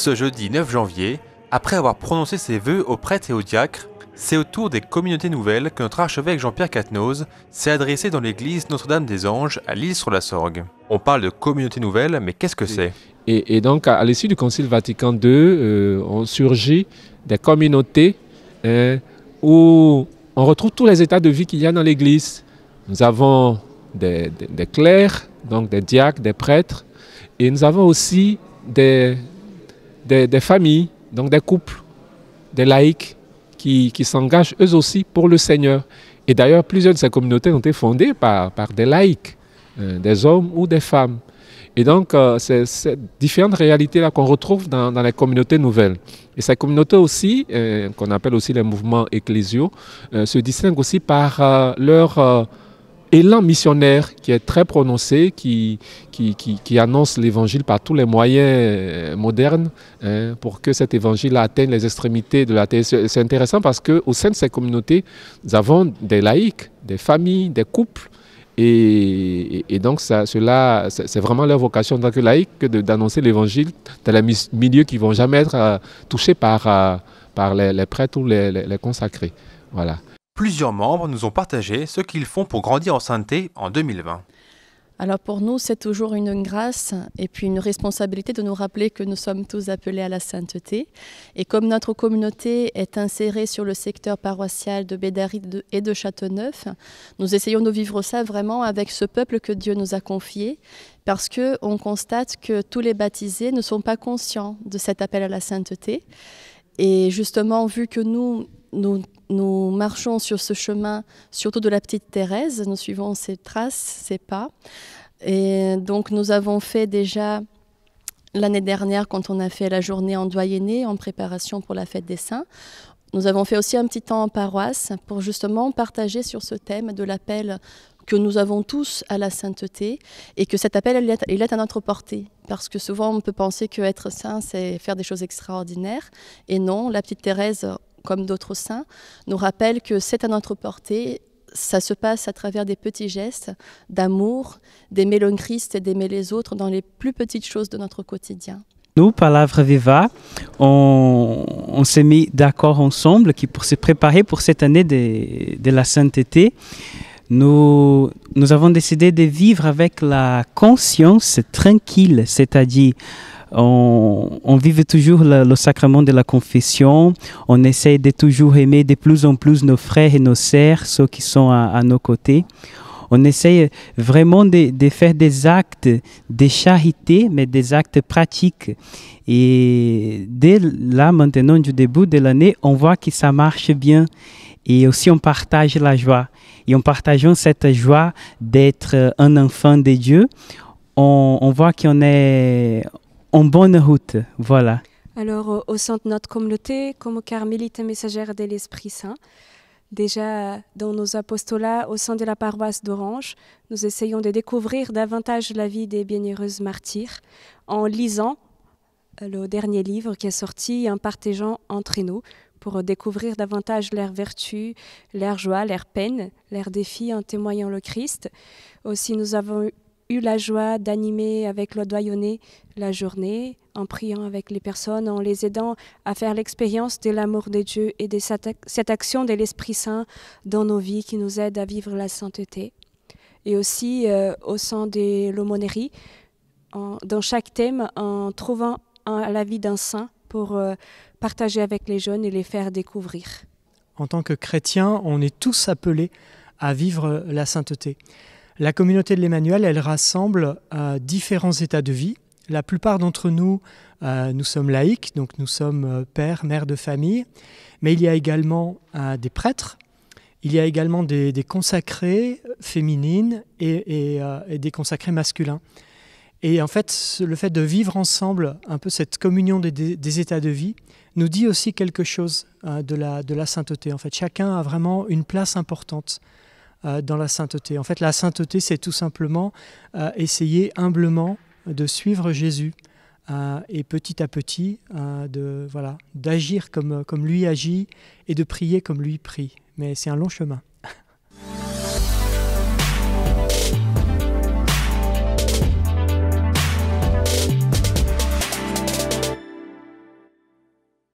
ce jeudi 9 janvier, après avoir prononcé ses voeux aux prêtres et aux diacres, c'est au tour des communautés nouvelles que notre archevêque Jean-Pierre Catenoz s'est adressé dans l'église Notre-Dame des Anges à l'île-sur-la-Sorgue. On parle de communautés nouvelles, mais qu'est-ce que c'est et, donc, à, l'issue du Concile Vatican II, ont euh, on surgit des communautés euh, où on retrouve tous les états de vie qu'il y a dans l'Église. Nous avons des, clercs, donc des diacres, des prêtres, et nous avons aussi des, des, familles, donc des couples, des laïcs qui, s'engagent eux aussi pour le Seigneur. Et d'ailleurs, plusieurs de ces communautés ont été fondées par, par des laïcs, euh, des hommes ou des femmes. Et donc, euh, c'est différentes réalités-là qu'on retrouve dans, les communautés nouvelles. Et ces communautés aussi, euh, qu'on appelle aussi les mouvements ecclésiaux, se distinguent aussi par leur élan missionnaire qui est très prononcé, qui, qui, qui, qui annonce l'évangile par tous les moyens euh, modernes hein, pour que cet évangile atteigne les extrémités de la terre. C'est intéressant parce qu'au sein de ces communautés, nous avons des laïcs, des familles, des couples. Et, et donc, ça, cela, c'est vraiment leur vocation en tant que d'annoncer l'évangile dans les milieux qui ne vont jamais être euh, touchés par, euh, par les, prêtres ou les, les consacrés. Voilà plusieurs membres nous ont partagé ce qu'ils font pour grandir en sainteté en 2020. Alors pour nous, c'est toujours une grâce et puis une responsabilité de nous rappeler que nous sommes tous appelés à la sainteté. Et comme notre communauté est insérée sur le secteur paroissial de Bédaride et de Châteauneuf, nous essayons de vivre ça vraiment avec ce peuple que Dieu nous a confié parce que on constate que tous les baptisés ne sont pas conscients de cet appel à la sainteté. Et justement, vu que nous, nous nous marchons sur ce chemin, surtout de la petite Thérèse, nous suivons ses traces, ses pas. Et donc nous avons fait déjà l'année dernière, quand on a fait la journée en doyenné, en préparation pour la fête des saints, nous avons fait aussi un petit temps en paroisse pour justement partager sur ce thème de l'appel que nous avons tous à la sainteté et que cet appel, il est, à notre portée. Parce que souvent, on peut penser qu'être saint, c'est faire des choses extraordinaires. Et non, la petite Thérèse, comme d'autres saints, nous rappelle que c'est à notre portée. Ça se passe à travers des petits gestes d'amour, d'aimer le Christ et d'aimer les autres dans les plus petites choses de notre quotidien. Nous, Palavre Viva, on, s'est mis d'accord ensemble qui pour se préparer pour cette année de, la sainteté. Nous, nous avons décidé de vivre avec la conscience tranquille, c'est-à-dire on, on vive toujours le sacrement de la confession. On essaie de toujours aimer de plus en plus nos frères et nos sœurs, ceux qui sont à, nos côtés. On essaie vraiment de, faire des actes de charité, mais des actes pratiques. Et dès là, maintenant, du début de l'année, on voit que ça marche bien. Et aussi, on partage la joie. Et en partageant cette joie d'être un enfant de Dieu, on voit qu'on est, en bonne route. Voilà. Alors, euh, au sein de notre communauté, comme carmélite messagère de l'Esprit Saint, Déjà dans nos apostolats au sein de la paroisse d'Orange, nous essayons de découvrir davantage la vie des bienheureuses martyrs en lisant euh, le dernier livre qui est sorti en partageant entre nous pour découvrir davantage leurs vertus, leurs joies, leurs peines, leurs défis en témoignant le Christ. Aussi, nous avons eu la joie d'animer avec le doyenné la journée en priant avec les personnes, en les aidant à faire l'expérience de l'amour de Dieu et de cette action de l'Esprit Saint dans nos vies qui nous aide à vivre la sainteté. Et aussi euh, au sein de l'aumônerie, dans chaque thème, en trouvant la vie d'un saint pour euh, partager avec les jeunes et les faire découvrir. En tant que chrétiens, on est tous appelés à vivre la sainteté. La communauté de l'Emmanuel, elle rassemble euh, différents états de vie. La plupart d'entre nous, euh, nous sommes laïcs, donc nous sommes euh, pères, mères de famille, mais il y a également des prêtres, il y a également des, consacrés féminines et, des consacrés masculins. Et en fait, le fait de vivre ensemble un peu cette communion des, états de vie nous dit aussi quelque chose de, la, de la sainteté. En fait, chacun a vraiment une place importante euh, dans la sainteté. En fait, la sainteté, c'est tout simplement euh, essayer humblement de suivre Jésus euh, et petit à petit de voilà d'agir comme, comme lui agit et de prier comme lui prie. Mais c'est un long chemin.